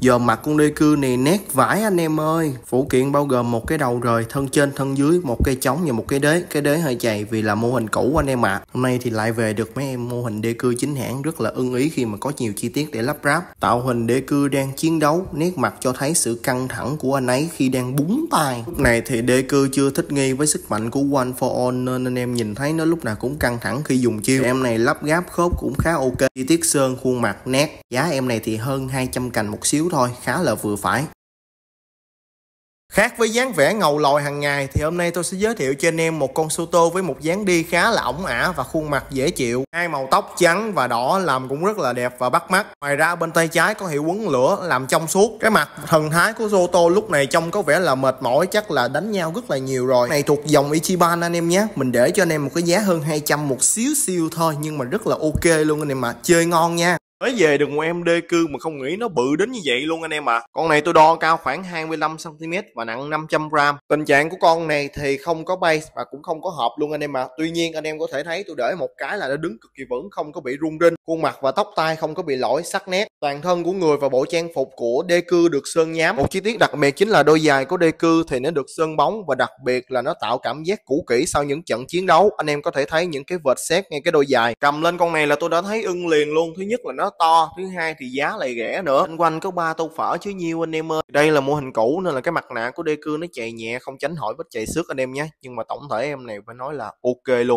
Giờ mặt con đê cư này nét vải anh em ơi Phụ kiện bao gồm một cái đầu rời Thân trên thân dưới Một cây trống và một cái đế Cái đế hơi chày vì là mô hình cũ anh em ạ à. Hôm nay thì lại về được mấy em mô hình đê cư chính hãng Rất là ưng ý khi mà có nhiều chi tiết để lắp ráp Tạo hình đê cư đang chiến đấu Nét mặt cho thấy sự căng thẳng của anh ấy khi đang búng tay Lúc này thì đê cư chưa thích nghi với sức mạnh của One for All Nên anh em nhìn thấy nó lúc nào cũng căng thẳng khi dùng chiêu Em này lắp gáp khớp cũng khá ok Chi tiết sơn khuôn mặt nét Giá em này thì hơn 200 cành một xíu thôi khá là vừa phải Khác với dáng vẻ ngầu lòi hàng ngày thì hôm nay tôi sẽ giới thiệu cho anh em một con sô tô với một dáng đi khá là ổng ả và khuôn mặt dễ chịu. Hai màu tóc trắng và đỏ làm cũng rất là đẹp và bắt mắt. Ngoài ra bên tay trái có hiệu quấn lửa làm trong suốt. Cái mặt thần thái của sô tô lúc này trông có vẻ là mệt mỏi chắc là đánh nhau rất là nhiều rồi. Này thuộc dòng Ichiban anh em nhé. Mình để cho anh em một cái giá hơn 200 một xíu siêu thôi nhưng mà rất là ok luôn anh em mà Chơi ngon nha. Nói về đừng của em đê cư mà không nghĩ nó bự đến như vậy luôn anh em ạ. À. Con này tôi đo cao khoảng 25cm và nặng 500g. Tình trạng của con này thì không có base và cũng không có hộp luôn anh em ạ. À. Tuy nhiên anh em có thể thấy tôi để một cái là nó đứng cực kỳ vững, không có bị rung rinh. Khuôn mặt và tóc tai không có bị lỗi, sắc nét. Toàn thân của người và bộ trang phục của đê Deku được sơn nhám. Một chi tiết đặc biệt chính là đôi giày của đê Deku thì nó được sơn bóng và đặc biệt là nó tạo cảm giác cũ kỹ sau những trận chiến đấu. Anh em có thể thấy những cái vệt xét ngay cái đôi giày. Cầm lên con này là tôi đã thấy ưng liền luôn. Thứ nhất là nó to, thứ hai thì giá lại rẻ nữa. Anh quanh có ba tô phở chứ nhiêu anh em ơi. Đây là mô hình cũ nên là cái mặt nạ của đê Deku nó chạy nhẹ không tránh khỏi vết chạy xước anh em nhé. Nhưng mà tổng thể em này phải nói là ok luôn.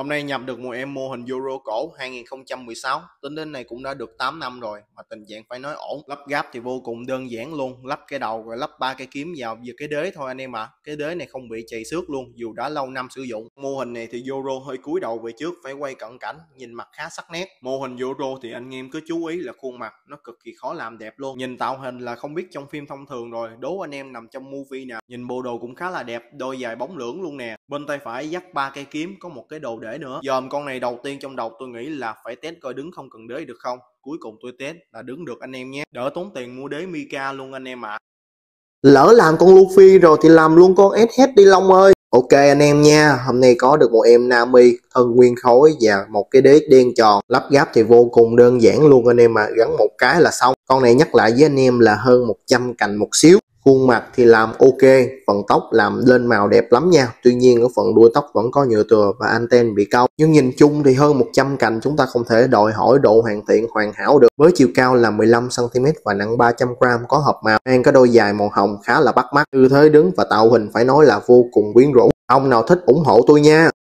Hôm nay nhập được một em mô hình Euro cổ 2016, tính đến này cũng đã được 8 năm rồi mà tình trạng phải nói ổn. Lắp gáp thì vô cùng đơn giản luôn, lắp cái đầu rồi lắp ba cái kiếm vào giữa cái đế thôi anh em ạ. À. Cái đế này không bị chày xước luôn dù đã lâu năm sử dụng. Mô hình này thì Euro hơi cúi đầu về trước phải quay cận cảnh, nhìn mặt khá sắc nét. Mô hình Euro thì anh em cứ chú ý là khuôn mặt nó cực kỳ khó làm đẹp luôn. Nhìn tạo hình là không biết trong phim thông thường rồi, đố anh em nằm trong movie nào. Nhìn bộ đồ cũng khá là đẹp, đôi giày bóng lưỡng luôn nè. Bên tay phải dắt ba cây kiếm có một cái đồ để nữa. Dòm con này đầu tiên trong đầu tôi nghĩ là phải test coi đứng không cần đế được không. Cuối cùng tôi test là đứng được anh em nhé. Đỡ tốn tiền mua đế Mika luôn anh em ạ. À. Lỡ làm con Luffy rồi thì làm luôn con SH đi Long ơi. Ok anh em nha, hôm nay có được một em Nami thân nguyên khối và một cái đế đen tròn lắp ghép thì vô cùng đơn giản luôn anh em mà gắn một cái là xong. Con này nhắc lại với anh em là hơn 100 cành một xíu khuôn mặt thì làm ok phần tóc làm lên màu đẹp lắm nha tuy nhiên ở phần đuôi tóc vẫn có nhựa thừa và anten bị cau nhưng nhìn chung thì hơn 100 cành chúng ta không thể đòi hỏi độ hoàn thiện hoàn hảo được với chiều cao là 15 cm và nặng 300 g có hợp màu mang có đôi dài màu hồng khá là bắt mắt tư thế đứng và tạo hình phải nói là vô cùng quyến rũ ông nào thích ủng hộ tôi nha